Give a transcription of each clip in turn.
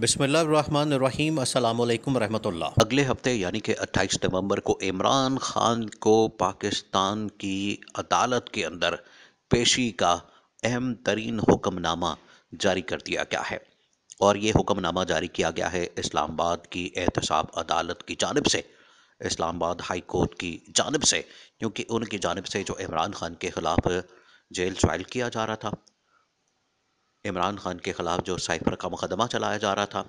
बसमीम अल्लाम रहमतुल्लाह अगले हफ्ते यानी कि 28 नवंबर को इमरान खान को पाकिस्तान की अदालत के अंदर पेशी का अहम तरीन हुक्मनामा जारी कर दिया गया है और ये हुक्मनामा जारी किया गया है इस्लामाबाद की एहतसाब अदालत की जानब से इस्लामाबाद हाई कोर्ट की जानब से क्योंकि उनकी जानब से जो इमरान खान के ख़िलाफ़ जेल ट्रायल किया जा रहा था इमरान खान के ख़िलाफ़ जो साइफर का मुकदमा चलाया जा रहा था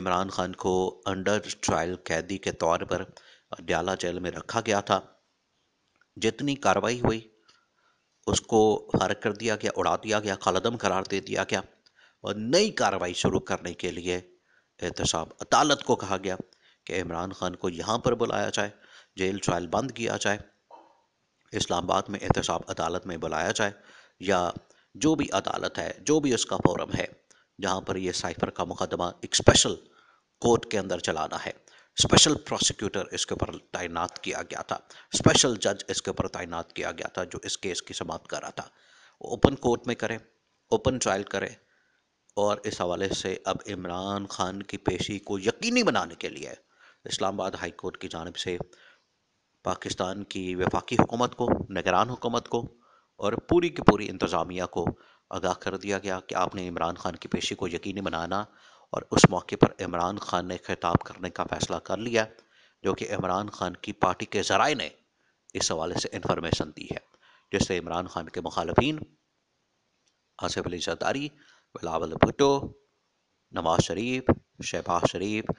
इमरान खान को अंडर ट्रायल कैदी के तौर पर अड्याला जेल में रखा गया था जितनी कार्रवाई हुई उसको हरक कर दिया गया उड़ा दिया गया क़ालदम करार दे दिया गया और नई कार्रवाई शुरू करने के लिए एहतसाब अदालत को कहा गया कि इमरान खान को यहाँ पर बुलाया जाए जेल ट्रायल बंद किया जाए इस्लामाबाद में एहतसाब अदालत में बुलाया जाए या जो भी अदालत है जो भी उसका फोरम है जहाँ पर यह साइफर का मुकदमा एक स्पेशल कोर्ट के अंदर चलाना है स्पेशल प्रोसिक्यूटर इसके ऊपर तैनात किया गया था स्पेशल जज इसके ऊपर तैनात किया गया था जो इस केस की समाप्त कर रहा था ओपन कोर्ट में करें ओपन ट्रायल करें और इस हवाले से अब इमरान खान की पेशी को यकीनी बनाने के लिए इस्लामाबाद हाई कोर्ट की जानब से पाकिस्तान की वफाकी हुकूमत को निगरान हुकूमत को और पूरी की पूरी इंतज़ामिया को आगाह कर दिया गया कि आपने इमरान खान की पेशी को यकीनी बनाना और उस मौके पर इमरान खान ने खिताब करने का फैसला कर लिया जो कि इमरान खान की पार्टी के ज़राए ने इस हवाले से इंफॉर्मेशन दी है जिससे इमरान खान के मुखालफी आसिफ अली सरदारी बिलावल भुटो नवाज शरीफ शहबाज शरीफ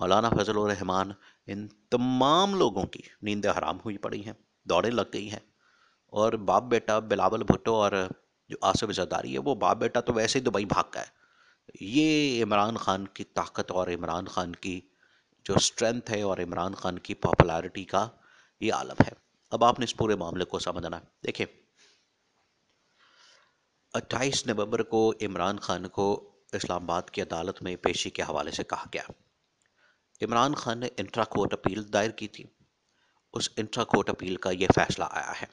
मौलाना फजल रहमान इन तमाम लोगों की नींदें हराम हुई पड़ी हैं दौड़ें लग गई हैं और बाप बेटा बिलावल भुट्टो और जो आसिफ जरदारी है वो बाप बेटा तो वैसे ही दुबई भाग का है ये इमरान खान की ताकत और इमरान खान की जो स्ट्रेंथ है और इमरान खान की पॉपुलैरिटी का ये आलम है अब आपने इस पूरे मामले को समझना है देखिए 28 नवंबर को इमरान खान को इस्लामाबाद की अदालत में पेशी के हवाले से कहा गया इमरान खान ने इंट्रा कोर्ट अपील दायर की थी उस इंट्रा कोर्ट अपील का यह फैसला आया है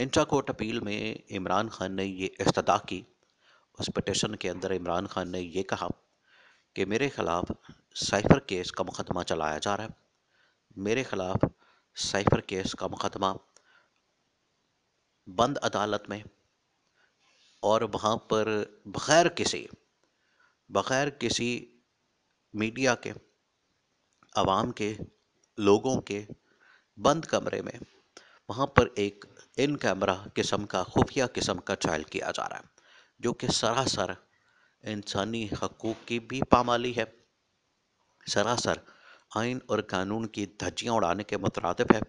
इंट्रा कोर्ट अपील में इमरान खान ने ये इस्तः की उस पटिशन के अंदर इमरान खान ने यह कहा कि मेरे ख़िलाफ़ साइफर केस का मुकदमा चलाया जा रहा है मेरे ख़िलाफ़ साइफर केस का मुकदमा बंद अदालत में और वहाँ पर बग़ैर किसी बग़ैर किसी मीडिया के आवाम के लोगों के बंद कमरे में वहाँ पर एक इन कैमरा किस्म का खुफिया किस्म का ट्रायल किया जा रहा है जो कि सरासर इंसानी हकूक़ की भी पामाली है सरासर आइन और कानून की धज्जियाँ उड़ाने के मुतरद है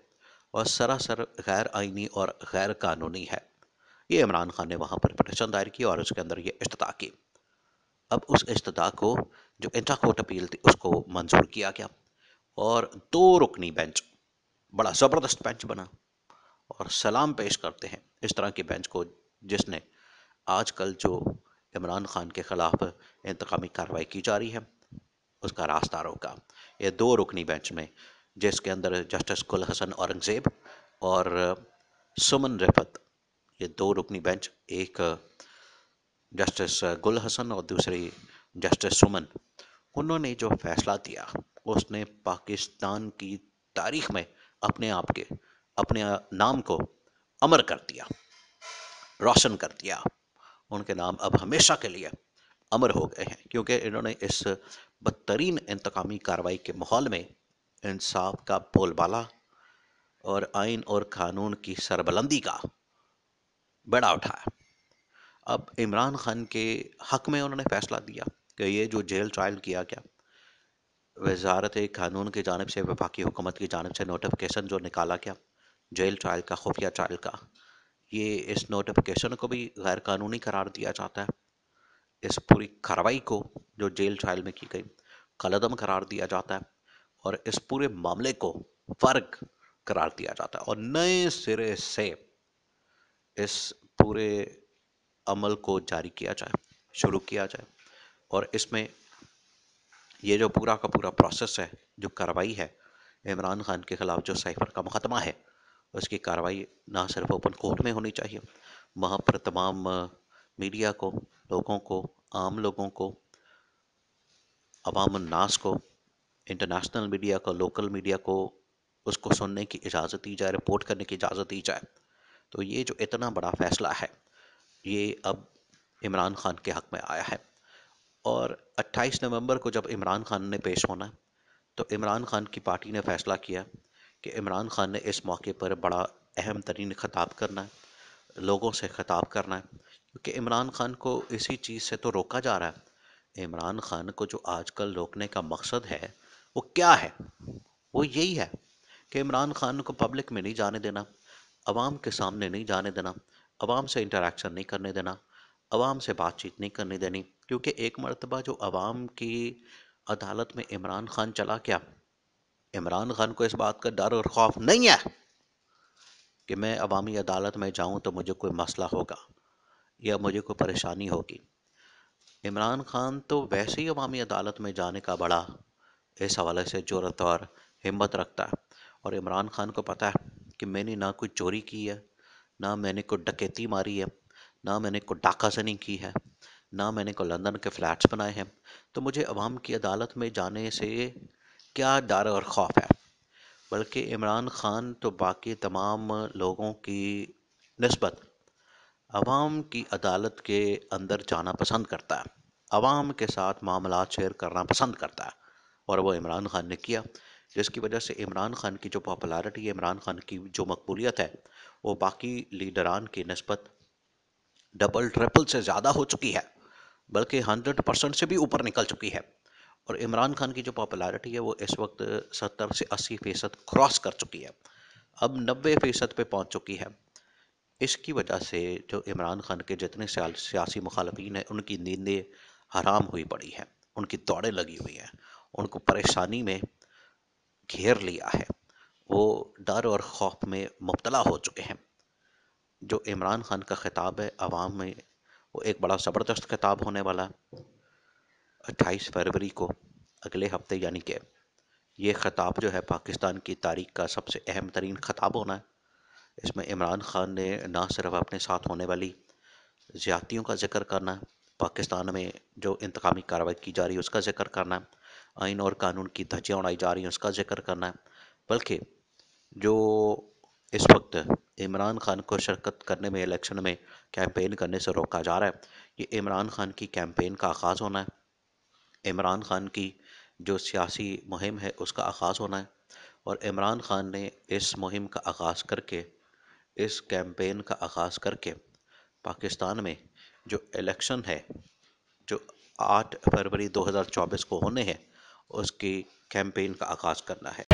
और सरासर गैर आइनी और गैर कानूनी है ये इमरान खान ने वहाँ पर प्रदर्शन दायर किया और उसके अंदर ये अस्तः की अब उस अस्तः को जो इंट्रा कोर्ट अपील थी उसको मंजूर किया गया और दो रुकनी बेंच बड़ा ज़बरदस्त बेंच बना और सलाम पेश करते हैं इस तरह की बेंच को जिसने आजकल जो इमरान खान के ख़िलाफ़ इंतकामी कार्रवाई की जा रही है उसका रास्ता रोका ये दो रुकनी बेंच में जिसके अंदर जस्टिस गुल हसन औरंगज़ेब और सुमन रिफत ये दो रुकनी बेंच एक जस्टिस गुल हसन और दूसरी जस्टिस सुमन उन्होंने जो फैसला दिया उसने पाकिस्तान की तारीख में अपने आप के अपने नाम को अमर कर दिया रोशन कर दिया उनके नाम अब हमेशा के लिए अमर हो गए हैं क्योंकि इन्होंने इस बदतरीन इंतकामी कार्रवाई के माहौल में इंसाफ का बोलबाला और आइन और कानून की सरबलंदी का बड़ा उठाया अब इमरान खान के हक में उन्होंने फैसला दिया कि ये जो जेल ट्रायल किया गया वजारत कानून की जानब से वफाकी हुकूमत की जानब से नोटिफिकेशन जो निकाला गया जेल ट्रायल का खुफिया ट्रायल का ये इस नोटिफिकेशन को भी गैर कानूनी करार दिया जाता है इस पूरी कार्रवाई को जो जेल ट्रायल में की गई कलदम करार दिया जाता है और इस पूरे मामले को फर्क करार दिया जाता है और नए सिरे से इस पूरे अमल को जारी किया जाए शुरू किया जाए और इसमें ये जो पूरा का पूरा प्रोसेस है जो कार्रवाई है इमरान खान के खिलाफ जो साइफर का मुकदमा है उसकी कार्रवाई ना सिर्फ ओपन कोर्ट में होनी चाहिए वहाँ पर तमाम मीडिया को लोगों को आम लोगों को अवामनास को इंटरनेशनल मीडिया को लोकल मीडिया को उसको सुनने की इजाज़त दी जाए रिपोर्ट करने की इजाज़त दी जाए तो ये जो इतना बड़ा फैसला है ये अब इमरान खान के हक़ में आया है और 28 नवंबर को जब इमरान खान ने पेश होना तो इमरान खान की पार्टी ने फैसला किया कि इमरान खान ने इस मौके पर बड़ा अहम तरीन खताब करना है लोगों से खताब करना है क्योंकि इमरान खान को इसी चीज़ से तो रोका जा रहा है इमरान खान को जो आजकल रोकने का मकसद है वो क्या है वो यही है कि इमरान खान को पब्लिक में नहीं जाने देना आवाम के सामने नहीं जाने देना आवाम से इंटरेक्शन नहीं करने देना आवाम से बातचीत नहीं करने देनी क्योंकि एक मरतबा जो आवाम की अदालत में इमरान खान चला गया इमरान खान को इस बात का डर और खौफ नहीं है कि मैं अवामी अदालत में जाऊं तो मुझे कोई मसला होगा या मुझे कोई परेशानी होगी इमरान खान तो वैसे ही अवामी अदालत में जाने का बड़ा इस हवाले से जरूरत और हिम्मत रखता है और इमरान खान को पता है कि मैंने ना कोई चोरी की है ना मैंने कोई डकैती मारी है ना मैंने कोई डाका की है ना मैंने को लंदन के फ्लैट्स बनाए हैं तो मुझे अवाम की अदालत में जाने से क्या डर और खौफ है बल्कि इमरान ख़ान तो बाकी तमाम लोगों की नस्बत आवाम की अदालत के अंदर जाना पसंद करता है आवाम के साथ मामला शेयर करना पसंद करता है और वह इमरान ख़ान ने किया जिसकी वजह से इमरान ख़ान की जो पॉपुलरिटी है इमरान ख़ान की जो मकबूलियत है वो बाकी लीडरान की नस्बत डबल ट्रिपल से ज़्यादा हो चुकी है बल्कि हंड्रेड परसेंट से भी ऊपर निकल चुकी है और इमरान खान की जो पॉपुलैरिटी है वो इस वक्त सत्तर से अस्सी फीसद क्रॉस कर चुकी है अब नब्बे फीसद पर पहुँच चुकी है इसकी वजह से जो इमरान खान के जितने सियासी मुखालफन हैं उनकी नींदें हराम हुई पड़ी हैं उनकी दौड़ें लगी हुई हैं उनको परेशानी में घेर लिया है वो डर और खौफ में मुबतला हो चुके हैं जो इमरान खान का खिताब है आवाम में वो एक बड़ा ज़बरदस्त खिताब होने वाला है 28 फरवरी को अगले हफ्ते यानी कि ये ख़ताब जो है पाकिस्तान की तारीख का सबसे अहम तरीन ख़ताब होना है इसमें इमरान ख़ान ने ना सिर्फ अपने साथ होने वाली ज़्यादतियों का जिक्र करना है पाकिस्तान में जो इंतकामी कार्रवाई की जा रही है उसका जिक्र करना है आइन और कानून की धज्जियाँ उड़ाई जा रही हैं उसका जिक्र करना है बल्कि जो इस वक्त इमरान खान को शिरकत करने में इलेक्शन में कैंपेन करने से रोका जा रहा है ये इमरान खान की कैंपेन का आगाज़ होना है इमरान ख़ान की जो सियासी मुहिम है उसका आगाज़ होना है और इमरान ख़ान ने इस मुहिम का आगाज़ करके इस कैंपेन का आगाज़ करके पाकिस्तान में जो इलेक्शन है जो 8 फरवरी 2024 को होने हैं उसकी कैंपेन का आगाज़ करना है